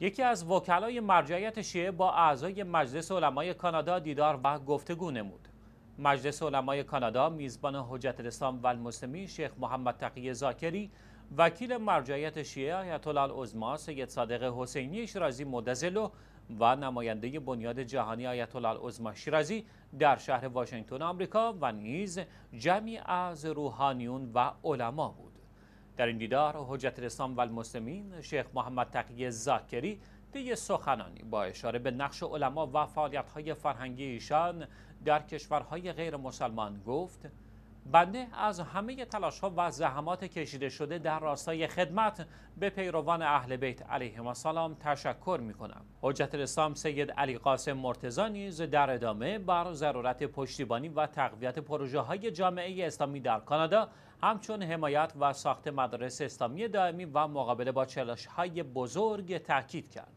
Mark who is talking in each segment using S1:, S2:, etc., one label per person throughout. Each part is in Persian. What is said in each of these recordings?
S1: یکی از وکلای مرجعیت شیعه با اعضای مجلس علمای کانادا دیدار و گفتگو نمود. مجلس علمای کانادا میزبان حجت الاسلام و شیخ محمد تقی زاکری وکیل مرجعیت شیعه آیت الله العظما سید صادق حسینی شیرازی مدزلو و نماینده بنیاد جهانی آیت الله العظما شیرازی در شهر واشنگتن آمریکا و نیز جمعی از روحانیون و علما بود. در این دیدار حجت الاسلام و شیخ محمد تقی زاکری طی سخنانی با اشاره به نقش علما و فعالیت‌های فرهنگی ایشان در کشورهای غیر مسلمان گفت بنده از همه تلاش ها و زحمات کشیده شده در راستای خدمت به پیروان اهل بیت علیهم سلام تشکر می کنم. حجت الاسلام سید علی قاسم مرتضا نیز در ادامه بر ضرورت پشتیبانی و تقویت پروژه های جامعه اسلامی در کانادا همچون حمایت و ساخت مدارس اسلامی دائمی و مقابله با چلاش های بزرگ تاکید کرد.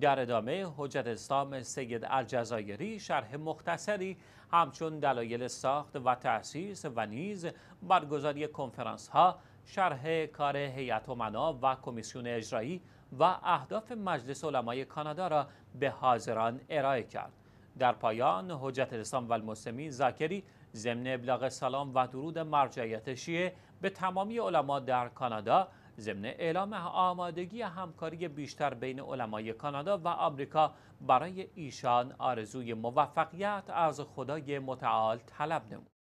S1: در ادامه حجت اسلام سید الجزایری شرح مختصری همچون دلایل ساخت و تأسیس و نیز برگزاری کنفرانس ها شرح کار هیئت امنا و کمیسیون اجرایی و اهداف مجلس علمای کانادا را به حاضران ارائه کرد در پایان حجت الاسلام و المسلمین زاکری ضمن ابلاغ سلام و درود مرجعیت شیعه به تمامی علما در کانادا ضمن اعلام آمادگی همکاری بیشتر بین علمای کانادا و آمریکا برای ایشان آرزوی موفقیت از خدای متعال طلب نمود